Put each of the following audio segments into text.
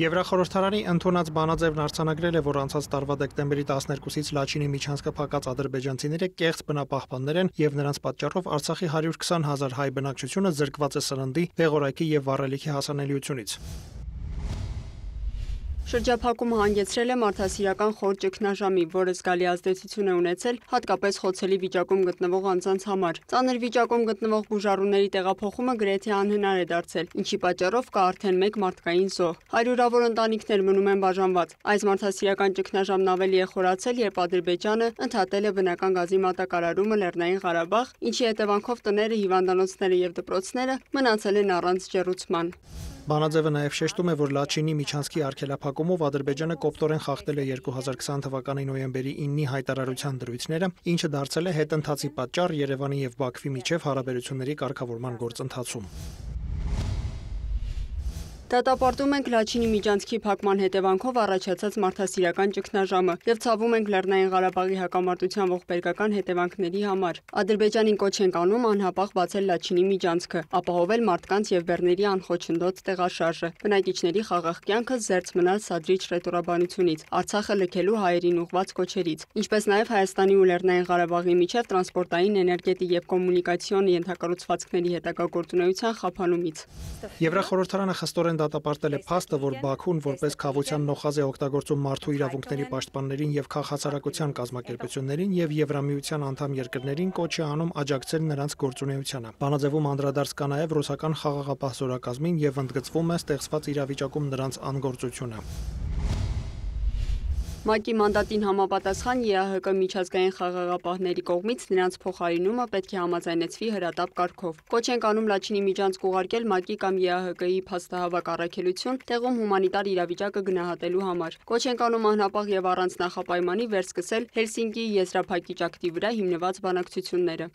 Եվրախորհրդարանի ընդունած բանաձևն արձանագրել է, որ անցած տարվա դեկտեմբերի 12-ից Լաչինի միջանցքը փակած ադրբեջանցիները կեղծ բնապահպաններ են եւ նրանց պատճառով Արցախի 120 հազար հայ բնակչությունը զրկված է սննդի, դեղորայքի եւ վառելիքի հասանելիությունից։ Շրջափակումը հանգեցրել է մարդասիրական խոր ճգնաժամի, որը զգալի ազդեցություն է ունեցել հատկապես խոցելի վիճակում գտնվող անձանց համար։ Ծանր վիճակում գտնվող բուժառուների տեղափոխումը գրեթե անհնար է դարձել, ինչի պատճառով կա արդեն մեկ մարդկային զոհ։ Հարյուրավոր ընտանիքներ մնում են բաժանված։ Այս մարդասիրական ճգնաժամն ավելի է խորացել, երբ Ադրբեջանը ընդհատել է բնական գազի մատակարարումը Լեռնային Ղարաբաղ, ինչի հետևանքով տները, հիվանդանոցները եւ դպրոցները մնացել են առանց ջերուցման։ Բանաձևը նաև շեշտում է, որ Լաչինի միջանցքի արգելափակ նկատառումով Ադրբեջանը կոպտորեն խախտել է 2020 թվականի նոյեմբերի 9-ի հայտարարության դրույթները, ինչը դարձել է հետընթացի պատճառ Երևանի եւ Բաքվի միջև հարաբերությունների կարգավորման գործընթացում։ Դատապարտում ենք Լաչինի միջանցքի փակման հետևանքով առաջացած մարդասիրական ճգնաժամը եւ ցավում ենք Լեռնային Ղարաբաղի հակամարտության ողբերգական հետևանքների համար։ Ադրբեջանին կոչ ենք անում անհապաղ բացել Լաչինի միջանցքը, ապահովել մարդկանց եւ բեռների անխոչնդոտ տեղաշարժը, բնակիչների խաղաղ կյանքը զերծ մնալ սադրիչ ռետորաբանությունից, Արցախը լքելու հայերին ուղված կոչերից, ինչպես նաեւ Հայաստանի ու Լեռնային Ղարաբաղի միջև տրանսպորտային, էներգետի եւ կոմունիկացիոն ենթակառուցվածքների հետագա գործունեության խափանումից։ Եվրախորհրդարանը խստորեն Սարգսյանն դատապարտել է փաստը, որ Բաքուն որպես խաղաղության նոխազ է օգտագործում մարդու իրավունքների պաշտպաններին եւ քաղաքացարակության կազմակերպություններին եւ Եվրամիության անդամ երկրներին կոչ է անում աջակցել նրանց գործունեությանը։ Բանաձևում անդրադարձ կա նաեւ ռուսական խաղաղապահ զորակազմին եւ ընդգծվում է ստեղծված իրավիճակում նրանց անգործությունը։ ՄԱԿ-ի մանդատին համապատասխան ԵԱՀԿ միջազգային խաղաղապահների կողմից նրանց փոխարինումը պետք է համաձայնեցվի հրատապ կարգով։ Կոչ ենք անում Լաչինի միջանցք ուղարկել ՄԱԿ-ի կամ ԵԱՀԿ-ի փաստահավաք առաքելություն տեղում հումանիտար իրավիճակը գնահատելու համար։ Կոչ ենք անում անհապաղ եւ առանց նախապայմանի վերսկսել Հելսինկիի եզրափակիչ ակտի վրա հիմնված բանակցությունները։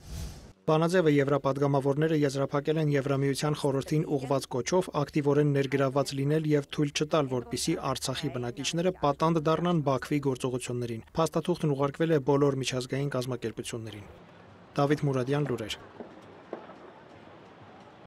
Բանաձևը եվրապատգամավորները եզրափակել են Եվրամիության խորհրդին ուղված կոչով ակտիվորեն ներգրավված լինել եւ թույլ չտալ, որպիսի Արցախի բնակիչները պատանդ դառնան Բաքվի գործողություններին։ Փաստաթուղթն ուղարկվել է բոլոր միջազգային կազմակերպություններին։ Դավիթ Մուրադյան լուրեր։